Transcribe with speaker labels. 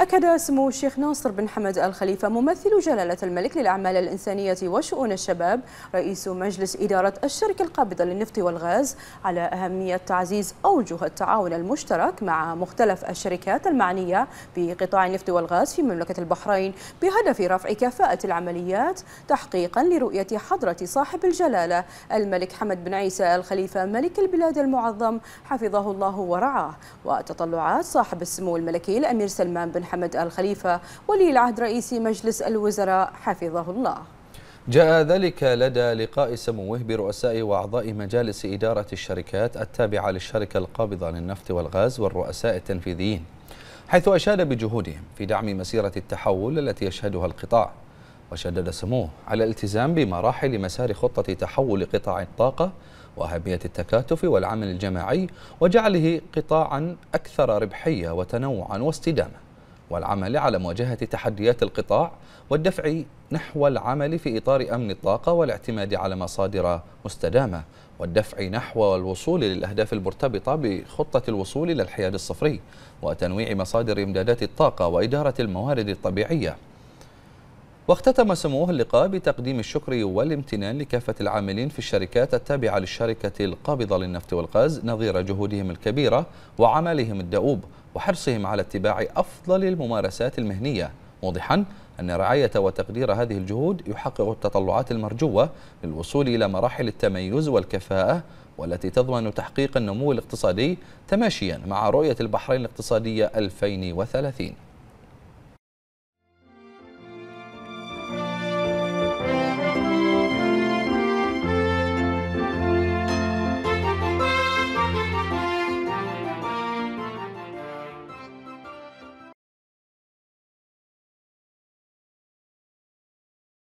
Speaker 1: أكد سمو الشيخ ناصر بن حمد الخليفة ممثل جلالة الملك للأعمال الإنسانية وشؤون الشباب رئيس مجلس إدارة الشركة القابضة للنفط والغاز على أهمية تعزيز أوجه التعاون المشترك مع مختلف الشركات المعنية بقطاع النفط والغاز في مملكة البحرين بهدف رفع كفاءة العمليات تحقيقا لرؤية حضرة صاحب الجلالة الملك حمد بن عيسى الخليفة ملك البلاد المعظم حفظه الله ورعاه وتطلعات صاحب السمو الملكي الأمير سلمان بن حمد الخليفة ولي العهد رئيس مجلس الوزراء حفظه الله
Speaker 2: جاء ذلك لدى لقاء سموه برؤساء وأعضاء مجالس إدارة الشركات التابعة للشركة القابضة للنفط والغاز والرؤساء التنفيذيين حيث أشاد بجهودهم في دعم مسيرة التحول التي يشهدها القطاع وشدد سموه على الالتزام بمراحل مسار خطة تحول قطاع الطاقة وأهمية التكاتف والعمل الجماعي وجعله قطاعا أكثر ربحية وتنوعا واستدامة والعمل على مواجهة تحديات القطاع والدفع نحو العمل في إطار أمن الطاقة والاعتماد على مصادر مستدامة والدفع نحو الوصول للأهداف المرتبطة بخطة الوصول إلى الحياد الصفري وتنويع مصادر إمدادات الطاقة وإدارة الموارد الطبيعية واختتم سموه اللقاء بتقديم الشكر والامتنان لكافة العاملين في الشركات التابعة للشركة القابضة للنفط والغاز نظير جهودهم الكبيرة وعملهم الدؤوب وحرصهم على اتباع أفضل الممارسات المهنية موضحا أن رعاية وتقدير هذه الجهود يحقق التطلعات المرجوة للوصول إلى مراحل التميز والكفاءة والتي تضمن تحقيق النمو الاقتصادي تماشيا مع رؤية البحرين الاقتصادية 2030